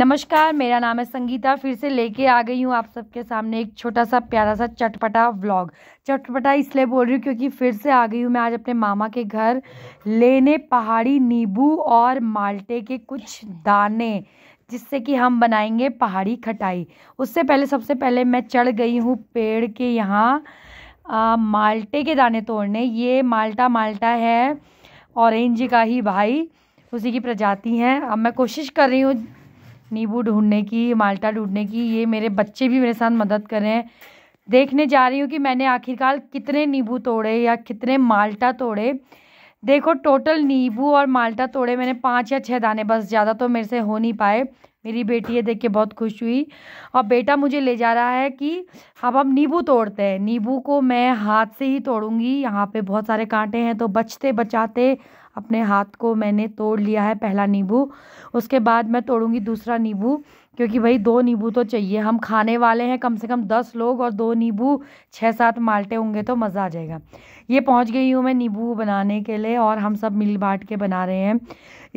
नमस्कार मेरा नाम है संगीता फिर से लेके आ गई हूँ आप सबके सामने एक छोटा सा प्यारा सा चटपटा व्लॉग चटपटा इसलिए बोल रही हूँ क्योंकि फिर से आ गई हूँ मैं आज अपने मामा के घर लेने पहाड़ी नींबू और माल्टे के कुछ दाने जिससे कि हम बनाएंगे पहाड़ी खटाई उससे पहले सबसे पहले मैं चढ़ गई हूँ पेड़ के यहाँ माल्टे के दाने तोड़ने ये माल्टा माल्टा है ऑरेंज का ही भाई उसी की प्रजाति है अब मैं कोशिश कर रही हूँ नींबू ढूंढने की माल्टा ढूंढने की ये मेरे बच्चे भी मेरे साथ मदद कर रहे हैं देखने जा रही हूँ कि मैंने आखिरकार कितने नींबू तोड़े या कितने माल्टा तोड़े देखो टोटल नींबू और माल्टा तोड़े मैंने पाँच या छः दाने बस ज़्यादा तो मेरे से हो नहीं पाए मेरी बेटी ये देख के बहुत खुश हुई और बेटा मुझे ले जा रहा है कि अब हम नींबू तोड़ते हैं नींबू को मैं हाथ से ही तोड़ूंगी यहाँ पे बहुत सारे कांटे हैं तो बचते बचाते अपने हाथ को मैंने तोड़ लिया है पहला नींबू उसके बाद मैं तोड़ूंगी दूसरा नींबू क्योंकि भाई दो नींबू तो चाहिए हम खाने वाले हैं कम से कम दस लोग और दो नींबू छः सात माल्टे होंगे तो मज़ा आ जाएगा ये पहुंच गई हूँ मैं नींबू बनाने के लिए और हम सब मिल बांट के बना रहे हैं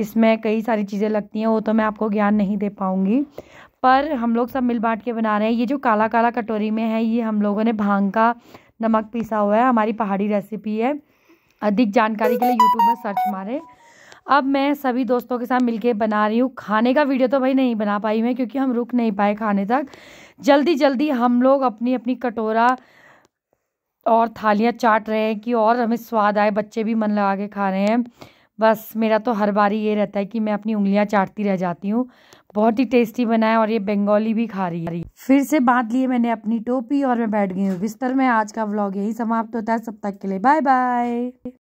इसमें कई सारी चीज़ें लगती हैं वो तो मैं आपको ज्ञान नहीं दे पाऊंगी पर हम लोग सब मिल बांट के बना रहे हैं ये जो काला काला कटोरी में है ये हम लोगों ने भांग का नमक पीसा हुआ है हमारी पहाड़ी रेसिपी है अधिक जानकारी के लिए यूट्यूब में सर्च मारें अब मैं सभी दोस्तों के साथ मिलके बना रही हूँ खाने का वीडियो तो भाई नहीं बना पाई मैं क्योंकि हम रुक नहीं पाए खाने तक जल्दी जल्दी हम लोग अपनी अपनी कटोरा और थालियाँ चाट रहे हैं कि और हमें स्वाद आए बच्चे भी मन लगा के खा रहे हैं बस मेरा तो हर बार ये रहता है कि मैं अपनी उंगलियां चाटती रह जाती हूँ बहुत ही टेस्टी बना है और ये बंगाली भी खा रही है फिर से बांध लिए मैंने अपनी टोपी और मैं बैठ गई हूँ बिस्तर में आज का व्लॉग यही समाप्त होता है सब तक के लिए बाय बाय